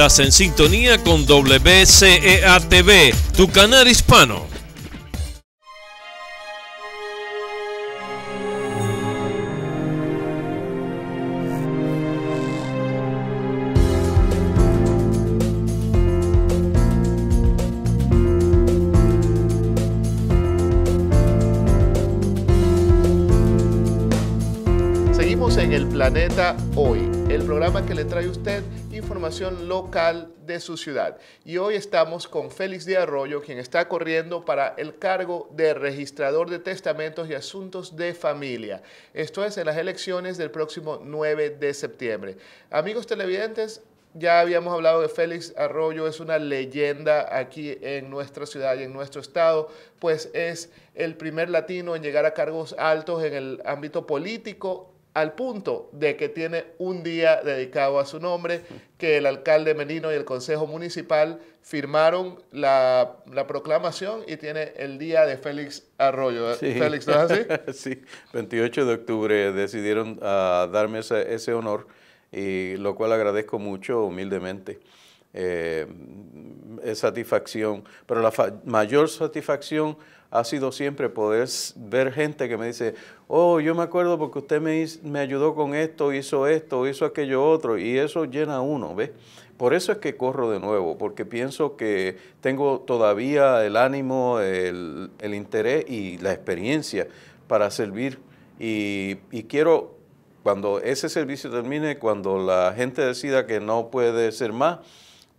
Estás en sintonía con WCEATV, tu canal hispano. en el planeta hoy, el programa que le trae usted información local de su ciudad. Y hoy estamos con Félix de Arroyo, quien está corriendo para el cargo de registrador de testamentos y asuntos de familia. Esto es en las elecciones del próximo 9 de septiembre. Amigos televidentes, ya habíamos hablado de Félix Arroyo, es una leyenda aquí en nuestra ciudad y en nuestro estado, pues es el primer latino en llegar a cargos altos en el ámbito político al punto de que tiene un día dedicado a su nombre, que el alcalde Menino y el Consejo Municipal firmaron la, proclamación y tiene el día de Félix Arroyo. ¿eh? Félix, es así? sí, 28 de octubre decidieron ah, darme ese, ese honor, y lo cual agradezco mucho humildemente eh, satisfacción, pero la mayor satisfacción ha sido siempre poder ver gente que me dice, oh, yo me acuerdo porque usted me, me ayudó con esto, hizo esto, hizo aquello otro, y eso llena uno, ¿ves? Por eso es que corro de nuevo, porque pienso que tengo todavía el ánimo, el, interés y la experiencia para servir y, y quiero cuando ese servicio termine, cuando la gente decida que no puede ser más,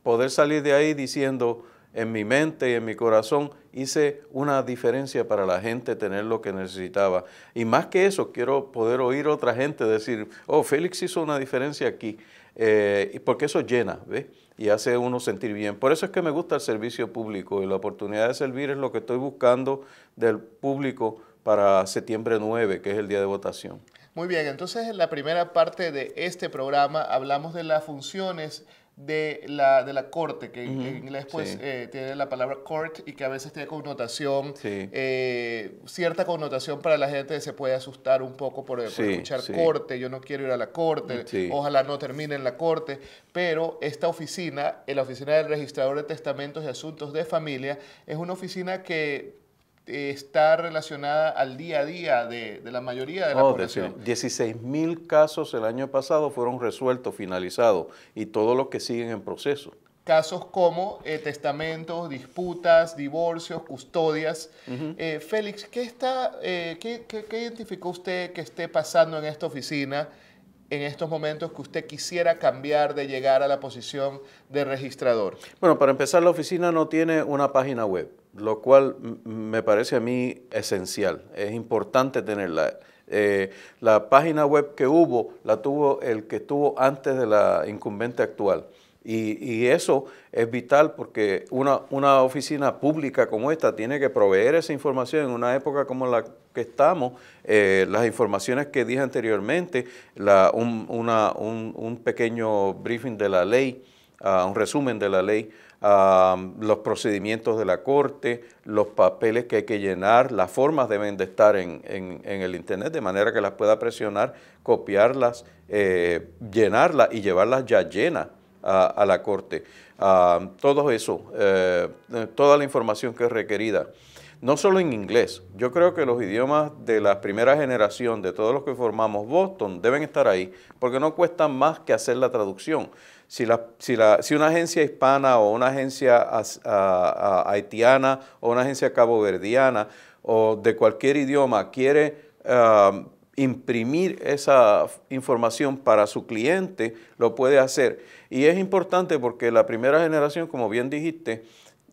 poder salir de ahí diciendo en mi mente y en mi corazón hice una diferencia para la gente tener lo que necesitaba. Y más que eso, quiero poder oír otra gente decir, oh, Félix hizo una diferencia aquí, eh, porque eso llena, ¿ves? Y hace uno sentir bien. Por eso es que me gusta el servicio público y la oportunidad de servir es lo que estoy buscando del público para septiembre 9, que es el día de votación. Muy bien, entonces en la primera parte de este programa hablamos de las funciones de la, de la corte, que en inglés pues, eh, tiene la palabra court y que a veces tiene connotación, eh, cierta connotación para la gente se puede asustar un poco por, escuchar corte, yo no quiero ir a la corte, ojalá no termine en la corte, pero esta oficina, la oficina del registrador de testamentos y asuntos de familia, es una oficina que está relacionada al día a día de, la mayoría de la oh, población. 16 mil casos el año pasado fueron resueltos, finalizados, y todos los que siguen en proceso. Casos como eh, testamentos, disputas, divorcios, custodias. Eh, Félix, ¿qué, está, eh, ¿qué identificó usted que esté pasando en esta oficina en estos momentos que usted quisiera cambiar de llegar a la posición de registrador? Bueno, para empezar, la oficina no tiene una página web lo cual me parece a mí esencial, es importante tenerla. Eh, la página web que hubo la tuvo el que estuvo antes de la incumbente actual. Y, eso es vital porque una, una, oficina pública como esta tiene que proveer esa información en una época como la que estamos. Eh, las informaciones que dije anteriormente, un, pequeño briefing de la ley, ah, un resumen de la ley, los procedimientos de la corte, los papeles que hay que llenar, las formas deben de estar en, en, el Internet de manera que las pueda presionar, copiarlas, eh, llenarlas y llevarlas ya llenas a, la corte. todo eso, eh, toda la información que es requerida no solo en inglés. Yo creo que los idiomas de la primera generación, de todos los que formamos Boston, deben estar ahí, porque no cuesta más que hacer la traducción. Si, una agencia hispana o una agencia haitiana o una agencia caboverdiana o de cualquier idioma quiere um, imprimir esa información para su cliente, lo puede hacer. Y es importante porque la primera generación, como bien dijiste,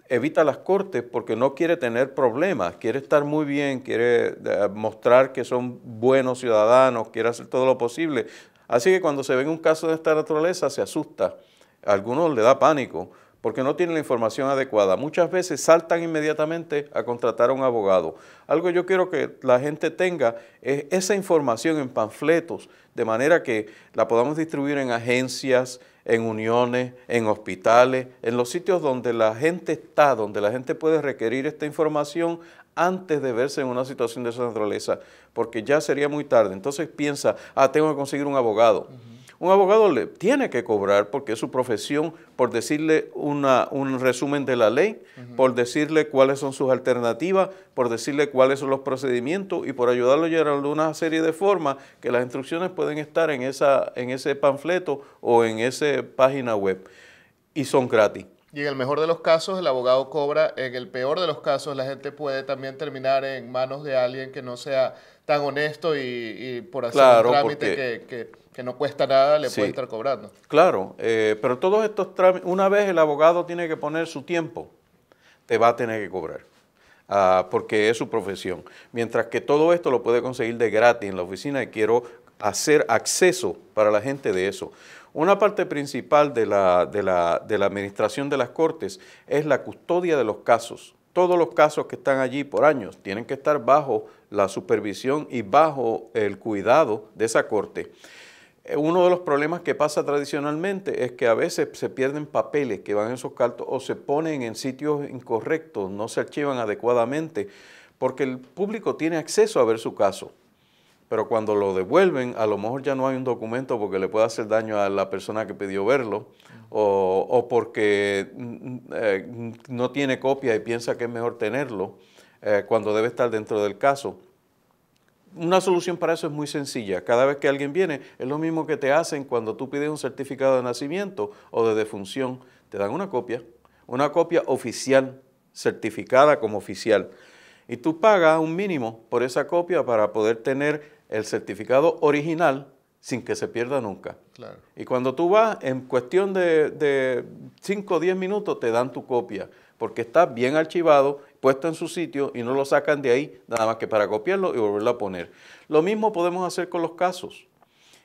evita las cortes porque no quiere tener problemas, quiere estar muy bien, quiere eh, mostrar que son buenos ciudadanos, quiere hacer todo lo posible. Así que cuando se ve un caso de esta naturaleza se asusta, a algunos le da pánico porque no tienen la información adecuada. Muchas veces saltan inmediatamente a contratar a un abogado. Algo yo quiero que la gente tenga es esa información en panfletos, de manera que la podamos distribuir en agencias, en uniones, en hospitales, en los sitios donde la gente está, donde la gente puede requerir esta información antes de verse en una situación de esa naturaleza, porque ya sería muy tarde. Entonces piensa, ah, tengo que conseguir un abogado un abogado le tiene que cobrar porque es su profesión, por decirle una, un resumen de la ley, por decirle cuáles son sus alternativas, por decirle cuáles son los procedimientos y por ayudarlo a llegar a una serie de formas que las instrucciones pueden estar en, esa, en ese panfleto o en esa página web y son gratis. Y en el mejor de los casos el abogado cobra, en el peor de los casos la gente puede también terminar en manos de alguien que no sea tan honesto y, por hacer un trámite que, no cuesta nada, le puede estar cobrando. Claro, eh, pero todos estos trámites, una vez el abogado tiene que poner su tiempo, te va a tener que cobrar, ah, porque es su profesión. Mientras que todo esto lo puede conseguir de gratis en la oficina y quiero hacer acceso para la gente de eso. Una parte principal de la, de la, de la administración de las cortes es la custodia de los casos todos los casos que están allí por años tienen que estar bajo la supervisión y bajo el cuidado de esa corte. Eh, uno de los problemas que pasa tradicionalmente es que a veces se pierden papeles que van en esos cartos o se ponen en sitios incorrectos, no se archivan adecuadamente, porque el público tiene acceso a ver su caso. Pero cuando lo devuelven, a lo mejor ya no hay un documento porque le puede hacer daño a la persona que pidió verlo o, porque mm, eh, no tiene copia y piensa que es mejor tenerlo eh, cuando debe estar dentro del caso. Una solución para eso es muy sencilla. Cada vez que alguien viene, es lo mismo que te hacen cuando tú pides un certificado de nacimiento o de defunción. Te dan una copia, una copia oficial, certificada como oficial. Y tú pagas un mínimo por esa copia para poder tener el certificado original sin que se pierda nunca. Claro. Y cuando tú vas, en cuestión de 5 o 10 minutos te dan tu copia, porque está bien archivado, puesto en su sitio y no lo sacan de ahí nada más que para copiarlo y volverlo a poner. Lo mismo podemos hacer con los casos.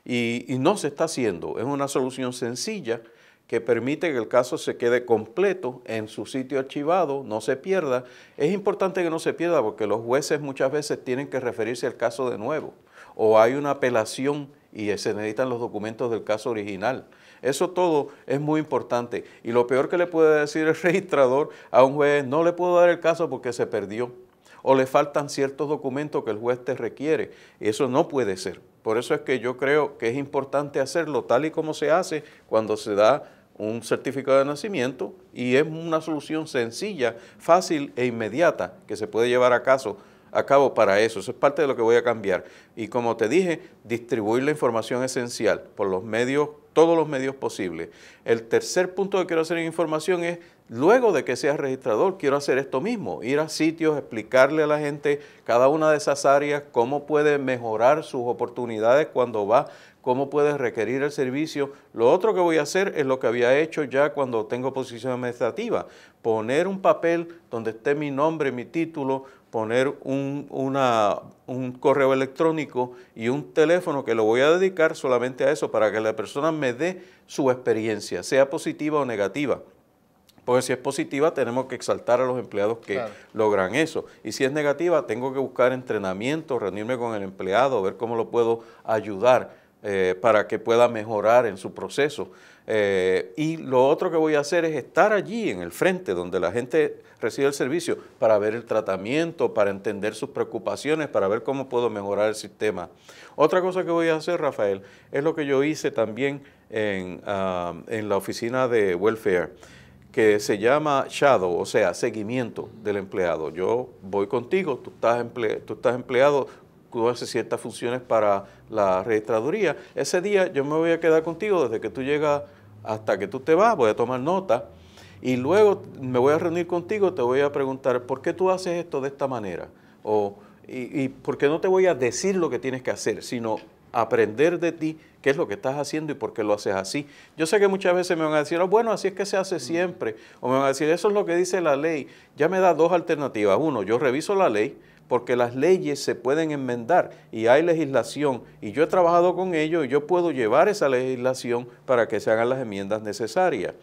Y, y no se está haciendo. Es una solución sencilla que permite que el caso se quede completo en su sitio archivado, no se pierda. Es importante que no se pierda porque los jueces muchas veces tienen que referirse al caso de nuevo o hay una apelación y se necesitan los documentos del caso original. Eso todo es muy importante. Y lo peor que le puede decir el registrador a un juez, no le puedo dar el caso porque se perdió o le faltan ciertos documentos que el juez te requiere. Eso no puede ser. Por eso es que yo creo que es importante hacerlo tal y como se hace cuando se da un certificado de nacimiento y es una solución sencilla, fácil e inmediata que se puede llevar a caso Acabo para eso. Eso es parte de lo que voy a cambiar. Y como te dije, distribuir la información esencial por los medios, todos los medios posibles. El tercer punto que quiero hacer en información es, luego de que seas registrador, quiero hacer esto mismo, ir a sitios, explicarle a la gente cada una de esas áreas, cómo puede mejorar sus oportunidades cuando va cómo puedes requerir el servicio. Lo otro que voy a hacer es lo que había hecho ya cuando tengo posición administrativa, poner un papel donde esté mi nombre, mi título, poner un, correo electrónico y un teléfono que lo voy a dedicar solamente a eso para que la persona me dé su experiencia, sea positiva o negativa. Porque si es positiva, tenemos que exaltar a los empleados que logran eso. Y si es negativa, tengo que buscar entrenamiento, reunirme con el empleado, ver cómo lo puedo ayudar eh, para que pueda mejorar en su proceso. Eh, y lo otro que voy a hacer es estar allí en el frente donde la gente recibe el servicio para ver el tratamiento, para entender sus preocupaciones, para ver cómo puedo mejorar el sistema. Otra cosa que voy a hacer, Rafael, es lo que yo hice también en, la oficina de welfare que se llama shadow, o sea, seguimiento del empleado. Yo voy contigo, tú estás, tú estás empleado, hace ciertas funciones para la registraduría. Ese día yo me voy a quedar contigo desde que tú llegas hasta que tú te vas, voy a tomar nota y luego me voy a reunir contigo, te voy a preguntar por qué tú haces esto de esta manera o y, y por qué no te voy a decir lo que tienes que hacer, sino aprender de ti qué es lo que estás haciendo y por qué lo haces así. Yo sé que muchas veces me van a decir, oh, bueno, así es que se hace mm. siempre, o me van a decir, eso es lo que dice la ley. Ya me da dos alternativas. Uno, yo reviso la ley, porque las leyes se pueden enmendar y hay legislación y yo he trabajado con ello y yo puedo llevar esa legislación para que se hagan las enmiendas necesarias.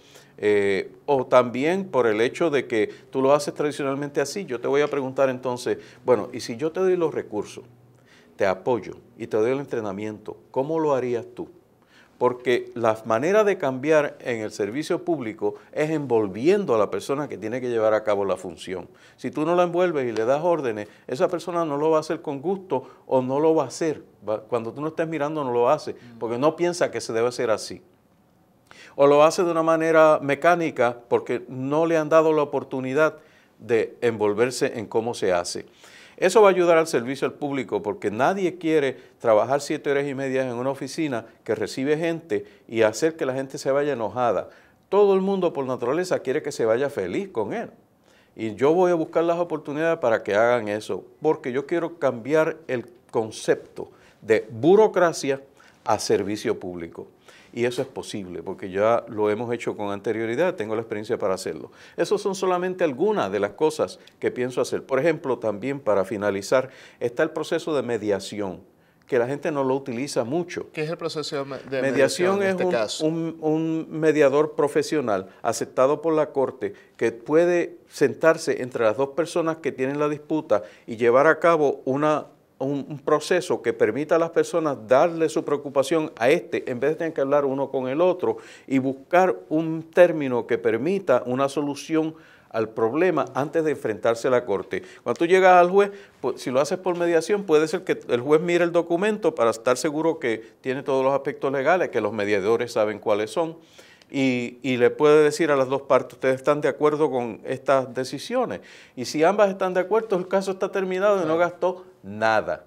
Eh, o también por el hecho de que tú lo haces tradicionalmente así, yo te voy a preguntar entonces, bueno, y si yo te doy los recursos, te apoyo y te doy el entrenamiento, ¿cómo lo harías tú? porque la manera de cambiar en el servicio público es envolviendo a la persona que tiene que llevar a cabo la función. Si tú no la envuelves y le das órdenes, esa persona no lo va a hacer con gusto o no lo va a hacer. Cuando tú no estés mirando no lo hace, mm. porque no piensa que se debe hacer así. O lo hace de una manera mecánica porque no le han dado la oportunidad de envolverse en cómo se hace. Eso va a ayudar al servicio al público porque nadie quiere trabajar siete horas y media en una oficina que recibe gente y hacer que la gente se vaya enojada. Todo el mundo por naturaleza quiere que se vaya feliz con él. Y yo voy a buscar las oportunidades para que hagan eso, porque yo quiero cambiar el concepto de burocracia a servicio público. Y eso es posible, porque ya lo hemos hecho con anterioridad, tengo la experiencia para hacerlo. Esas son solamente algunas de las cosas que pienso hacer. Por ejemplo, también para finalizar, está el proceso de mediación que la gente no lo utiliza mucho. ¿Qué es el proceso de mediación? Mediación en es este un, mediador profesional aceptado por la Corte que puede sentarse entre las dos personas que tienen la disputa y llevar a cabo una un, proceso que permita a las personas darle su preocupación a este, en vez de tener que hablar uno con el otro, y buscar un término que permita una solución al problema antes de enfrentarse a la corte. Cuando tú llegas al juez, pues, si lo haces por mediación, puede ser que el juez mire el documento para estar seguro que tiene todos los aspectos legales, que los mediadores saben cuáles son, y, y le puede decir a las dos partes, ustedes están de acuerdo con estas decisiones. Y si ambas están de acuerdo, el caso está terminado y no gastó nada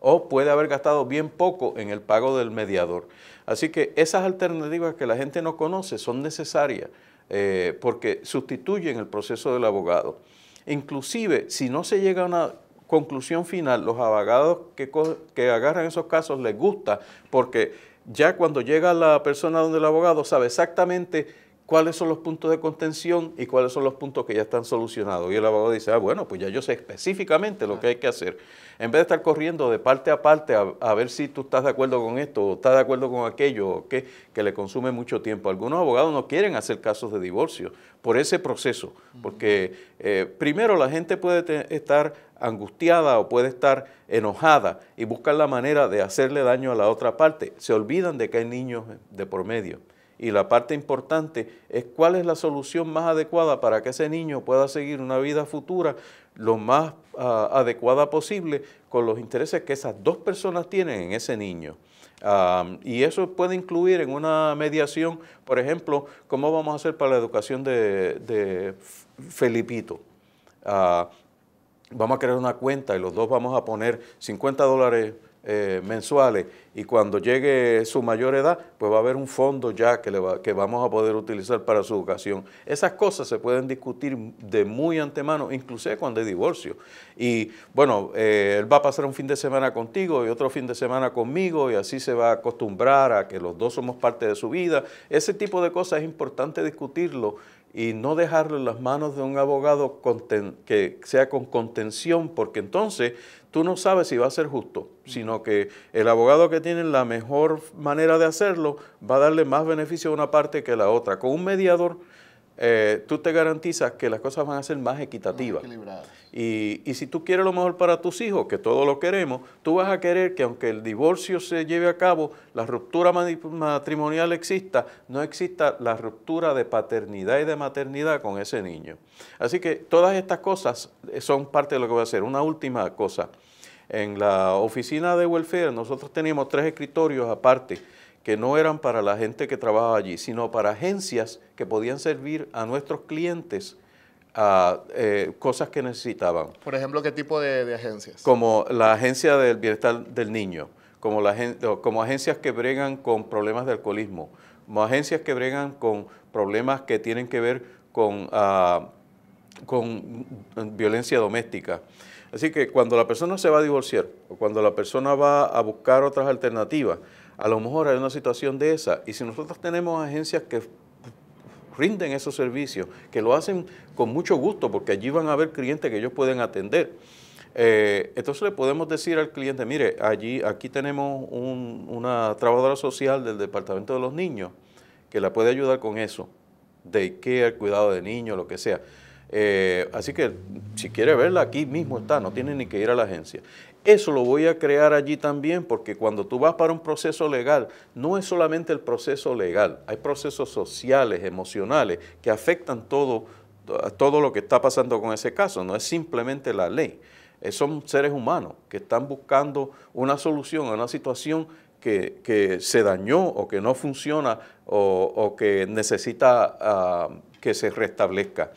o puede haber gastado bien poco en el pago del mediador. Así que esas alternativas que la gente no conoce son necesarias eh, porque sustituyen el proceso del abogado. Inclusive, si no se llega a una conclusión final, los abogados que, que agarran esos casos les gusta porque ya cuando llega la persona donde el abogado sabe exactamente cuáles son los puntos de contención y cuáles son los puntos que ya están solucionados. Y el abogado dice, ah, bueno, pues ya yo sé específicamente lo que hay que hacer. En vez de estar corriendo de parte a parte a, ver si tú estás de acuerdo con esto o estás de acuerdo con aquello, que, que le consume mucho tiempo. Algunos abogados no quieren hacer casos de divorcio por ese proceso, porque eh, primero la gente puede estar angustiada o puede estar enojada y buscar la manera de hacerle daño a la otra parte. Se olvidan de que hay niños de por medio. Y la parte importante es cuál es la solución más adecuada para que ese niño pueda seguir una vida futura lo más ah, adecuada posible con los intereses que esas dos personas tienen en ese niño. y eso puede incluir en una mediación, por ejemplo, cómo vamos a hacer para la educación de, Felipito. Ah, vamos a crear una cuenta y los dos vamos a poner 50 dólares eh, mensuales y cuando llegue su mayor edad, pues va a haber un fondo ya que, le va, que vamos a poder utilizar para su educación. Esas cosas se pueden discutir de muy antemano, inclusive cuando hay divorcio. Y bueno, eh, él va a pasar un fin de semana contigo y otro fin de semana conmigo y así se va a acostumbrar a que los dos somos parte de su vida. Ese tipo de cosas es importante discutirlo y no dejarlo en las manos de un abogado que sea con contención, porque entonces tú no sabes si va a ser justo, mm. sino que el abogado que tiene la mejor manera de hacerlo va a darle más beneficio a una parte que a la otra. Con un mediador, eh, tú te garantizas que las cosas van a ser más equitativas. y, y, si tú quieres lo mejor para tus hijos, que todos lo queremos, tú vas a querer que aunque el divorcio se lleve a cabo, la ruptura matrimonial exista, no exista la ruptura de paternidad y de maternidad con ese niño. Así que todas estas cosas eh, son parte de lo que voy a hacer. Una última cosa. En la oficina de welfare nosotros teníamos tres escritorios aparte que no eran para la gente que trabajaba allí, sino para agencias que podían servir a nuestros clientes a eh, cosas que necesitaban. Por ejemplo, ¿qué tipo de, agencias? Como la agencia del bienestar del niño, como, agencias que bregan con problemas de alcoholismo, como agencias que bregan con problemas que tienen que ver con ah, violencia doméstica. Así que cuando la persona se va a divorciar o cuando la persona va a buscar otras alternativas, a lo mejor hay una situación de esa. Y si nosotros tenemos agencias que rinden esos servicios, que lo hacen con mucho gusto, porque allí van a haber clientes que ellos pueden atender. Eh, entonces le podemos decir al cliente, mire, allí, aquí tenemos una trabajadora social del Departamento de los Niños que la puede ayudar con eso, de care, cuidado de niños, lo que sea. Eh, así que si quiere verla, aquí mismo está, no tiene ni que ir a la agencia. Eso lo voy a crear allí también porque cuando tú vas para un proceso legal, no es solamente el proceso legal, hay procesos sociales, emocionales, que afectan todo, todo lo que está pasando con ese caso, no es simplemente la ley. Eh, son seres humanos que están buscando una solución a una situación que, se dañó o que no funciona o, que necesita ah, que se restablezca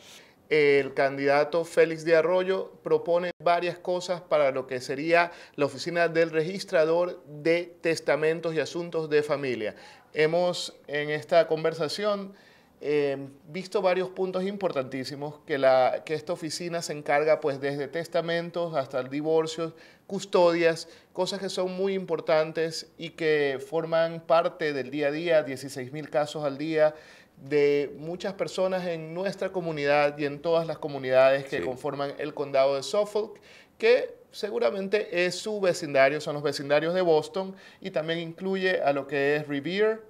el candidato Félix de Arroyo propone varias cosas para lo que sería la oficina del registrador de testamentos y asuntos de familia. Hemos en esta conversación em, visto varios puntos importantísimos que, que esta oficina se encarga pues desde testamentos hasta el divorcio, custodias, cosas que son muy importantes y que forman parte del día a día, 16 mil casos al día, de muchas personas en nuestra comunidad y en todas las comunidades que conforman el condado de Suffolk, que seguramente es su vecindario, son los vecindarios de Boston y también incluye a lo que es Revere,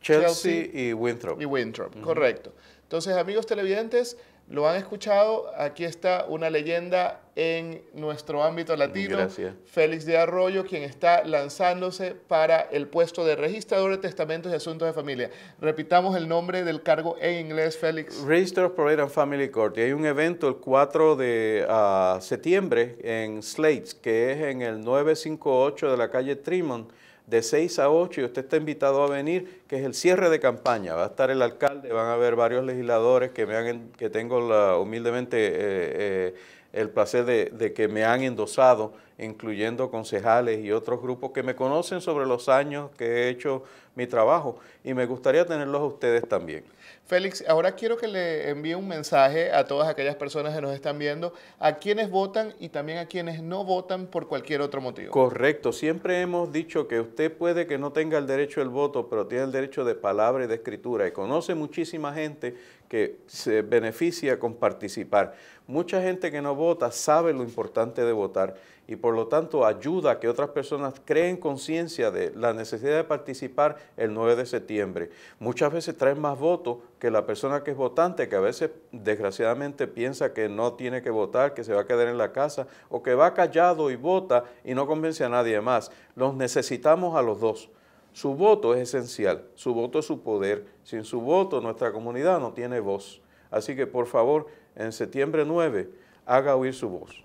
Chelsea, y Winthrop. Y Winthrop, correcto. Entonces, amigos televidentes, lo han escuchado, aquí está una leyenda en nuestro ámbito latino, Félix de Arroyo, quien está lanzándose para el puesto de registrador de testamentos y asuntos de familia. Repitamos el nombre del cargo en inglés, Félix. Register of Parade and Family Court. Y hay un evento el 4 de ah, septiembre en Slates, que es en el 958 de la calle Tremont de 6 a 8 y usted está invitado a venir, que es el cierre de campaña. Va a estar el alcalde, van a haber varios legisladores que, me han, que tengo humildemente eh, eh, el placer de, que me han endosado incluyendo concejales y otros grupos que me conocen sobre los años que he hecho mi trabajo y me gustaría tenerlos a ustedes también. Félix, ahora quiero que le envíe un mensaje a todas aquellas personas que nos están viendo, a quienes votan y también a quienes no votan por cualquier otro motivo. Correcto, siempre hemos dicho que usted puede que no tenga el derecho del voto, pero tiene el derecho de palabra y de escritura y conoce muchísima gente que se beneficia con participar. Mucha gente que no vota sabe lo importante de votar y por lo tanto ayuda a que otras personas creen conciencia de la necesidad de participar el 9 de septiembre. Muchas veces traen más votos que la persona que es votante, que a veces desgraciadamente piensa que no tiene que votar, que se va a quedar en la casa o que va callado y vota y no convence a nadie más. Los necesitamos a los dos. Su voto es esencial, su voto es su poder. Sin su voto nuestra comunidad no tiene voz. Así que por favor, en septiembre 9, haga oír su voz.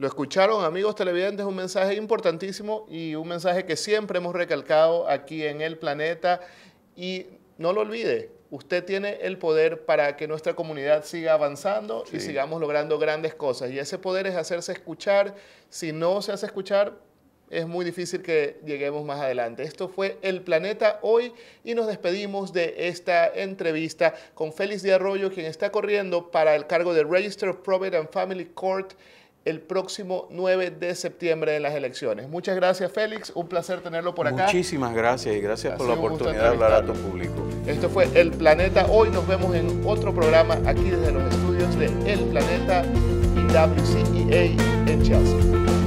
Lo escucharon, amigos televidentes, un mensaje importantísimo y un mensaje que siempre hemos recalcado aquí en el planeta. Y no lo olvide, usted tiene el poder para que nuestra comunidad siga avanzando y sigamos logrando grandes cosas. Y ese poder es hacerse escuchar. Si no se hace escuchar, es muy difícil que lleguemos más adelante. Esto fue El Planeta hoy y nos despedimos de esta entrevista con Félix de Arroyo, quien está corriendo para el cargo de Register of Probate and Family Court el próximo 9 de septiembre de las elecciones. Muchas gracias, Félix. Un placer tenerlo por acá. Muchísimas gracias y gracias por la oportunidad de hablar a tu público. Esto fue El Planeta. Hoy nos vemos en otro programa aquí desde los estudios de El Planeta y WCEA en Chelsea.